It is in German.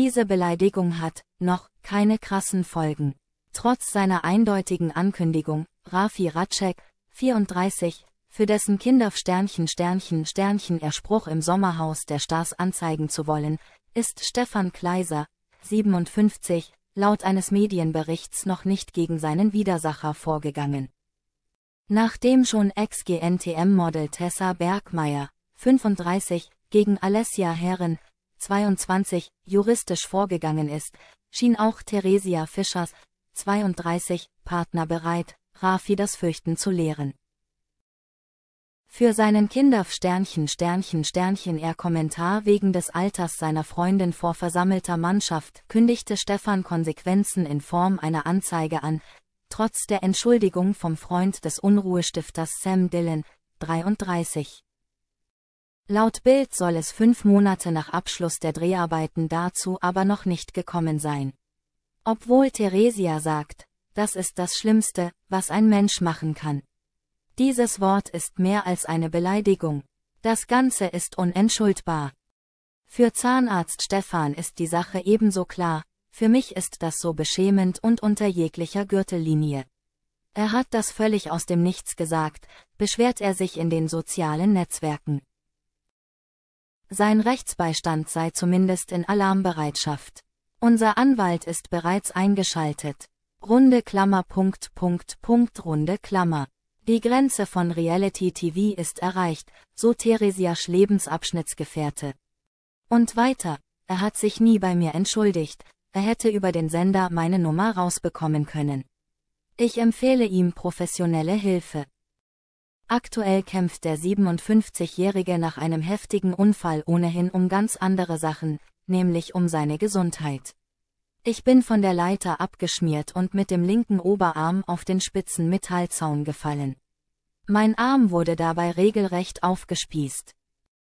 Diese Beleidigung hat, noch, keine krassen Folgen. Trotz seiner eindeutigen Ankündigung, Rafi Ratschek, 34, für dessen Kinder Sternchen Sternchen Sternchen er Spruch im Sommerhaus der Stars anzeigen zu wollen, ist Stefan Kleiser, 57, laut eines Medienberichts noch nicht gegen seinen Widersacher vorgegangen. Nachdem schon Ex-GNTM-Model Tessa Bergmeier, 35, gegen Alessia Herren, 22, juristisch vorgegangen ist, schien auch Theresia Fischers, 32, Partner bereit, Rafi das Fürchten zu lehren. Für seinen Kinderf Sternchen Sternchen Sternchen er Kommentar wegen des Alters seiner Freundin vor versammelter Mannschaft kündigte Stefan Konsequenzen in Form einer Anzeige an, trotz der Entschuldigung vom Freund des Unruhestifters Sam Dillon, 33. Laut Bild soll es fünf Monate nach Abschluss der Dreharbeiten dazu aber noch nicht gekommen sein. Obwohl Theresia sagt, das ist das Schlimmste, was ein Mensch machen kann. Dieses Wort ist mehr als eine Beleidigung. Das Ganze ist unentschuldbar. Für Zahnarzt Stefan ist die Sache ebenso klar, für mich ist das so beschämend und unter jeglicher Gürtellinie. Er hat das völlig aus dem Nichts gesagt, beschwert er sich in den sozialen Netzwerken. Sein Rechtsbeistand sei zumindest in Alarmbereitschaft. Unser Anwalt ist bereits eingeschaltet. Runde Klammer Punkt Punkt Punkt Runde Klammer. Die Grenze von Reality TV ist erreicht, so Theresias Lebensabschnittsgefährte. Und weiter, er hat sich nie bei mir entschuldigt, er hätte über den Sender meine Nummer rausbekommen können. Ich empfehle ihm professionelle Hilfe. Aktuell kämpft der 57-Jährige nach einem heftigen Unfall ohnehin um ganz andere Sachen, nämlich um seine Gesundheit. Ich bin von der Leiter abgeschmiert und mit dem linken Oberarm auf den spitzen Metallzaun gefallen. Mein Arm wurde dabei regelrecht aufgespießt.